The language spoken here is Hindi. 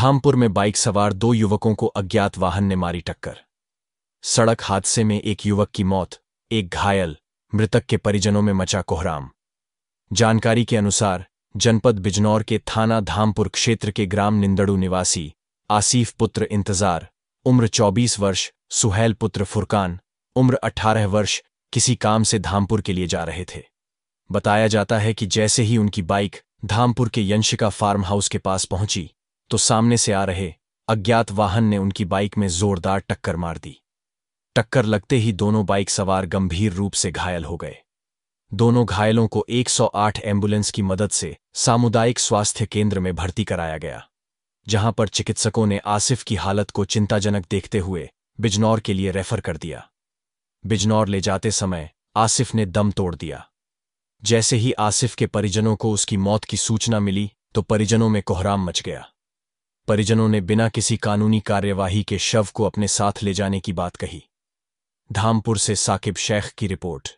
धामपुर में बाइक सवार दो युवकों को अज्ञात वाहन ने मारी टक्कर सड़क हादसे में एक युवक की मौत एक घायल मृतक के परिजनों में मचा कोहराम जानकारी के अनुसार जनपद बिजनौर के थाना धामपुर क्षेत्र के ग्राम निंदड़ू निवासी आसिफ पुत्र इंतजार उम्र 24 वर्ष सुहैल पुत्र फुरकान उम्र 18 वर्ष किसी काम से धामपुर के लिए जा रहे थे बताया जाता है कि जैसे ही उनकी बाइक धामपुर के यंशिका फार्म हाउस के पास पहुंची तो सामने से आ रहे अज्ञात वाहन ने उनकी बाइक में जोरदार टक्कर मार दी टक्कर लगते ही दोनों बाइक सवार गंभीर रूप से घायल हो गए दोनों घायलों को 108 एम्बुलेंस की मदद से सामुदायिक स्वास्थ्य केंद्र में भर्ती कराया गया जहां पर चिकित्सकों ने आसिफ की हालत को चिंताजनक देखते हुए बिजनौर के लिए रेफर कर दिया बिजनौर ले जाते समय आसिफ ने दम तोड़ दिया जैसे ही आसिफ के परिजनों को उसकी मौत की सूचना मिली तो परिजनों में कोहराम मच गया परिजनों ने बिना किसी कानूनी कार्यवाही के शव को अपने साथ ले जाने की बात कही धामपुर से साकिब शेख की रिपोर्ट